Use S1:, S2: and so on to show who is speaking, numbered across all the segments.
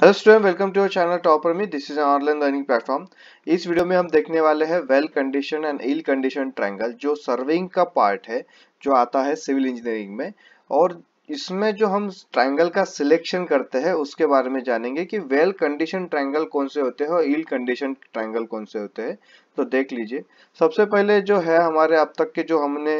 S1: hello student welcome to channel topper me this is online learning platform इस वीडियो में हम देखने वाले हैं well condition and ill condition triangle जो सर्विंग का पार्ट है जो आता है सिविल इंजीनियरिंग में और इसमें जो हम ट्रायंगल का सिलेक्शन करते हैं उसके बारे में जानेंगे कि वेल कंडीशन ट्रायंगल कौन से होते हैं और इल कंडीशन ट्रायंगल कौन से होते हैं तो देख लीजिए सबसे पहले जो है हमारे अब तक के जो हमने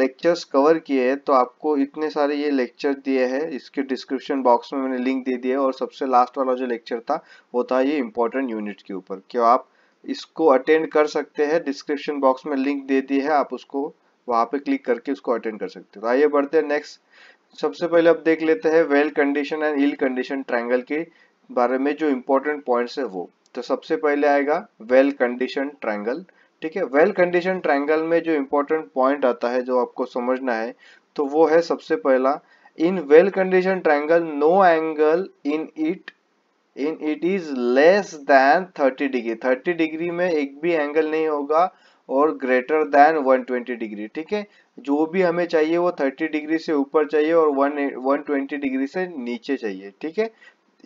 S1: लेक्चर्स कवर किए हैं तो आपको इतने सारे ये लेक्चर दिए हैं इसके डिस्क्रिप्शन बॉक्स में मैंने लिंक दे दिए और सबसे लास्ट वाला जो लेक्चर था वो था ये इम्पोर्टेंट यूनिट के ऊपर क्यों आप इसको अटेंड कर सकते हैं डिस्क्रिप्शन बॉक्स में लिंक दे दिए है आप उसको वहां पे क्लिक करके उसको अटेंड कर सकते हो तो आइए बढ़ते हैं नेक्स्ट सबसे पहले आप देख लेते हैं well condition and ill condition triangle के बारे में जो इम्पोर्टेंट पॉइंट्स है वो तो सबसे पहले आएगा वेल कंडीशन ट्रायंगल ठीक है वेल कंडीशन ट्रायंगल में जो इम्पोर्टेंट पॉइंट आता है जो आपको समझना है तो वो है सबसे पहला in well condition triangle no angle in it in it is less than 30 degree 30 degree में एक भी एंगल नहीं होगा और ग्रेटर देन 120 डिग्री ठीक है जो भी हमें चाहिए वो 30 डिग्री से ऊपर चाहिए और 1 120 डिग्री से नीचे चाहिए ठीक है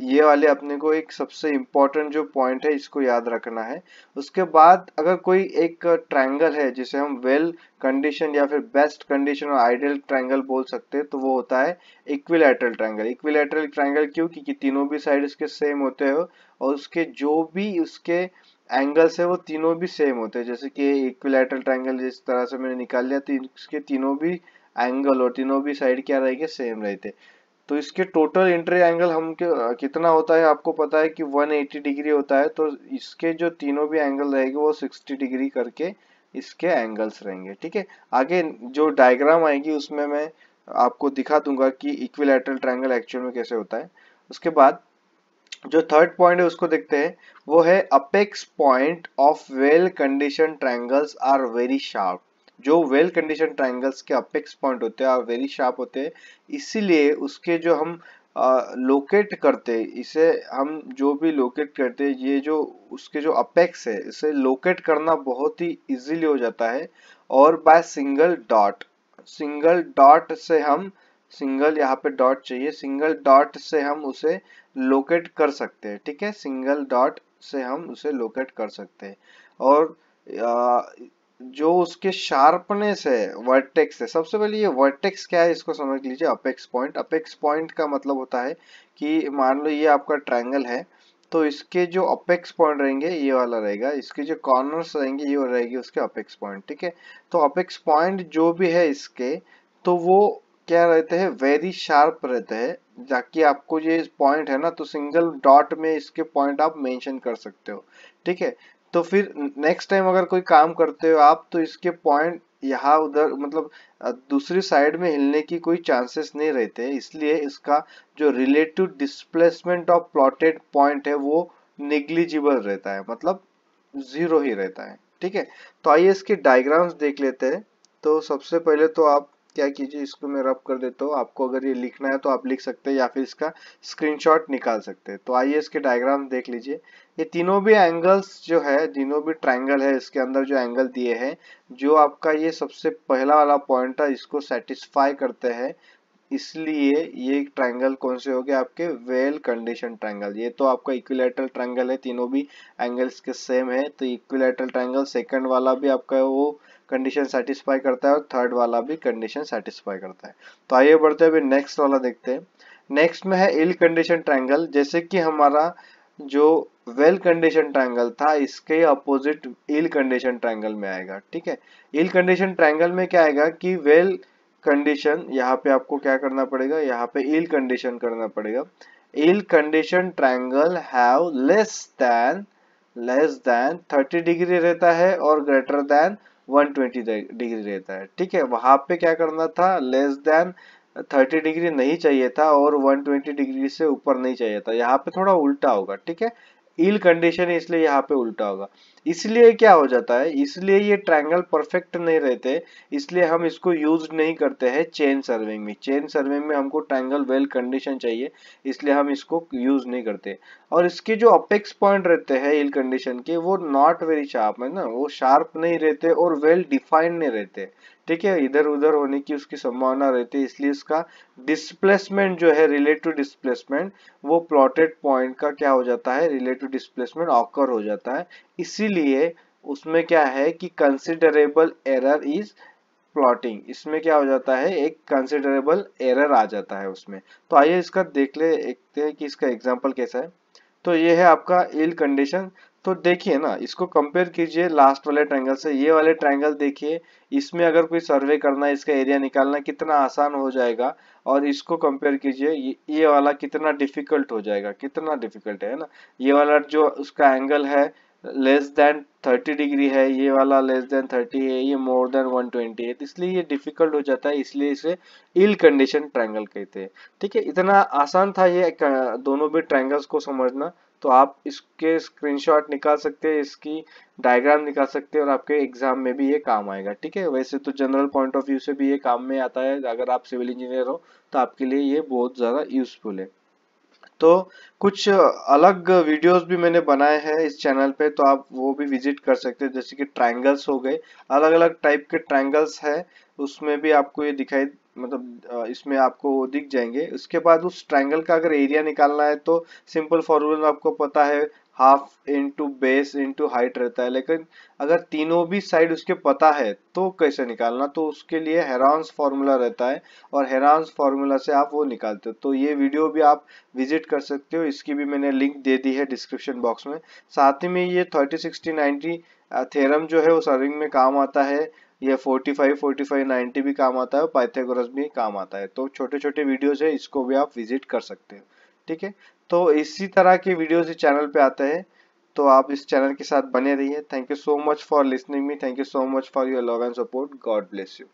S1: ये वाले अपने को एक सबसे इम्पोर्टेंट जो पॉइंट है इसको याद रखना है उसके बाद अगर कोई एक ट्रायंगल है जिसे हम वेल कंडीशन या फिर बेस्ट कंडीशन और आइडियल ट्रायंगल बोल सकते हैं तो वो होता है इक्विलेटरल ट्रायंगल इक्विलेटरल ट्रायंगल क्यों क्योंकि तीनों भी साइड इसके सेम होते हो और उसके जो भी उसके एंगल्स है वो तीनों भी सेम होते हैं जैसे कि इक्विलेटरल ट्रायंगल जिस तरह से मैंने निकाल लिया तो इसके तीनों भी एंगल और तीनों भी साइड क्या रहेंगे सेम रहते तो इसके टोटल इंट्री एंगल हम कितना होता है आपको पता है कि 180 डिग्री होता है तो इसके जो तीनों भी एंगल रहेगा वो 60 डिग्री करके इसके एंगल्स रहेंगे ठीक है आगे जो डायग्राम आएगी उसमें मैं आपको दिखा दूंगा कि इक्विलेटरल ट्रायंगल एक्चुअल में कैसे होता है उसके बाद जो थर्ड पॉइंट है उसको देखते हैं वो है apex point of well condition triangles are very sharp जो वेल कंडीशन ट्रायंगल्स के अपेक्स पॉइंट होते हैं वेरी शार्प होते हैं इसीलिए उसके जो हम लोकेट uh, करते इसे हम जो भी लोकेट करते ये जो उसके जो अपेक्स है इसे लोकेट करना बहुत ही इजीली हो जाता है और by single dot single dot से हम uh, सिंगल यहाँ पे डॉट चाहिए सिंगल डॉट से हम उसे लोकेट कर सकते हैं ठीक है सिंगल डॉट से हम उसे लोकेट कर सकते हैं और जो उसके शार्पनेस है वर्टेक्स है सबसे पहले ये वर्टेक्स क्या है इसको समझ लीजिए अपेक्स पॉइंट अपेक्स पॉइंट का मतलब होता है कि मान लो ये आपका ट्राइंगल है तो इसके जो अपेक्स पॉइंट रहेंगे ये वाला रहेगा इसके जो कॉर्नर्स रहेंगे ये रहेगी उसके अपेक्स पॉइंट ठीक है तो अपेक्स पॉइंट जो भी है इसके तो वो क्या रहते हैं वेरी शार्प रहते हैं ताकि आपको ये पॉइंट है ना तो सिंगल डॉट में इसके पॉइंट आप मेंशन कर सकते हो ठीक है तो फिर नेक्स्ट टाइम अगर कोई काम करते हो आप तो इसके पॉइंट यहाँ उधर मतलब दूसरी साइड में हिलने की कोई चांसेस नहीं रहते हैं इसलिए इसका जो relative displacement of plotted point है वो निग्लिजिबल रहता है मतलब जीरो ही रहता है ठीक है तो आइए इसके डायग्राम्स देख लेते हैं तो सबसे पहले तो आप क्या कीजिए इसको मैं रब कर देता हूँ आपको अगर ये लिखना है तो आप लिख सकते हैं या फिर इसका स्क्रीनशॉट निकाल सकते हैं तो आइए इसके डायग्राम देख लीजिए ये तीनों भी एंगल्स जो है तीनों भी ट्राइंगल है इसके अंदर जो एंगल दिए हैं जो आपका ये सबसे पहला वाला पॉइंट है इसको सेटिस्फाई करते हैं इसलिए ये ट्राइंगल कौन से हो गए आपके वेल कंडीशन ट्राइंगल ये तो आपका इक्विलेटरल ट्राइंगल है तीनों भी एंगल्स के सेम है तो इक्विलेटरल ट्राइंगल सेकंड वाला भी आपका वो कंडीशन सेटिस्फाई करता है और थर्ड वाला भी कंडीशन सेटिस्फाई करता है तो आइए बढ़ते हैं अभी नेक्स्ट वाला देखते हैं नेक्स्ट में है इल कंडीशन ट्रायंगल जैसे कि हमारा जो वेल कंडीशन ट्रायंगल था इसके अपोजिट इल कंडीशन ट्रायंगल में आएगा ठीक है इल कंडीशन ट्रायंगल में क्या आएगा कि वेल कंडीशन यहाँ पे आपको क्या करना पड़ेगा यहाँ पे इल कंडीशन करना पड़ेगा ill condition triangle have less than less than 30 degree रहता है और ग्रेटर देन 120 डिग्री रहता है ठीक है वहां पे क्या करना था लेस देन 30 डिग्री नहीं चाहिए था और 120 डिग्री से ऊपर नहीं चाहिए था यहाँ पे थोड़ा उल्टा होगा ठीक है इल कंडीशन है इसलिए यहाँ पे उल्टा होगा इसलिए क्या हो जाता है इसलिए ये ट्रायंगल परफेक्ट नहीं रहते इसलिए हम इसको यूज नहीं करते हैं चेन सर्विंग में चेन सर्विंग में हमको ट्रायंगल वेल कंडीशन चाहिए इसलिए हम इसको यूज नहीं करते और इसके जो अपेक्स पॉइंट रहते हैं इल कंडीशन के वो नॉट वेरी शार्प है ना वो शार्प नहीं रहते और वेल well डिफाइंड नहीं रहते ठीक है इधर उधर होने की उसकी संभावना रहती है इसलिए इसका डिस्प्लेसमेंट जो है रिलेटिव डिस्प्लेसमेंट वो प्लॉटेड पॉइंट का क्या हो जाता है रिलेटिव डिस्प्लेसमेंट ऑकर हो जाता है इसीलिए उसमें क्या है कि कंसिडरेबल एरर इज प्लॉटिंग इसमें क्या हो जाता है एक कंसिडरेबल एरर आ जाता है उसमें तो आइए इसका देख ले देखते हैं कि इसका एग्जाम्पल कैसा है तो ये है आपका इल कंडीशन तो देखिए ना इसको कंपेयर कीजिए लास्ट वाले ट्रायंगल से ये वाले ट्रायंगल देखिए इसमें अगर कोई सर्वे करना इसका एरिया निकालना कितना आसान हो जाएगा और इसको कंपेयर कीजिए ये, वाला कितना डिफिकल्ट हो जाएगा कितना डिफिकल्ट है ना ये वाला जो उसका एंगल है लेस देन 30 डिग्री है ये वाला लेस देन 30 है ये मोर देन 120 है तो इसलिए ये डिफिकल्ट हो जाता है इसलिए इसे इल कंडीशन ट्रायंगल कहते हैं ठीक है इतना आसान था ये दोनों भी ट्रायंगल्स को समझना तो आप इसके स्क्रीनशॉट निकाल सकते हैं इसकी डायग्राम निकाल सकते हैं और आपके एग्जाम में भी ये काम आएगा ठीक है वैसे तो जनरल पॉइंट ऑफ व्यू से भी ये काम में आता है अगर आप सिविल इंजीनियर हो तो आपके लिए ये बहुत ज़्यादा यूजफुल है तो कुछ अलग वीडियोस भी मैंने बनाए हैं इस चैनल पे तो आप वो भी विजिट कर सकते हैं जैसे कि ट्रायंगल्स हो गए अलग अलग टाइप के ट्रायंगल्स हैं उसमें भी आपको ये दिखाई मतलब इसमें आपको दिख जाएंगे उसके बाद उस ट्राइंगल का अगर एरिया निकालना है तो सिंपल फॉर्मूला आपको पता है half into base into height रहता है लेकिन अगर तीनों भी साइड उसके पता है तो कैसे निकालना तो उसके लिए हेरान्स फार्मूला रहता है और हेरान्स फार्मूला से आप वो निकालते हो तो ये वीडियो भी आप विजिट कर सकते हो इसकी भी मैंने लिंक दे दी है डिस्क्रिप्शन बॉक्स में साथ ही में ये थर्टी सिक्सटी नाइनटी थेरम जो है वो सर्विंग में काम आता है ये 45, 45, 90 भी काम आता है पाइथागोरस भी काम आता है तो छोटे छोटे वीडियोज है इसको भी आप विजिट कर सकते हो ठीक है तो इसी तरह के वीडियोज इस चैनल पे आते हैं तो आप इस चैनल के साथ बने रहिए thank you so much for listening me thank you so much for your love and support God bless you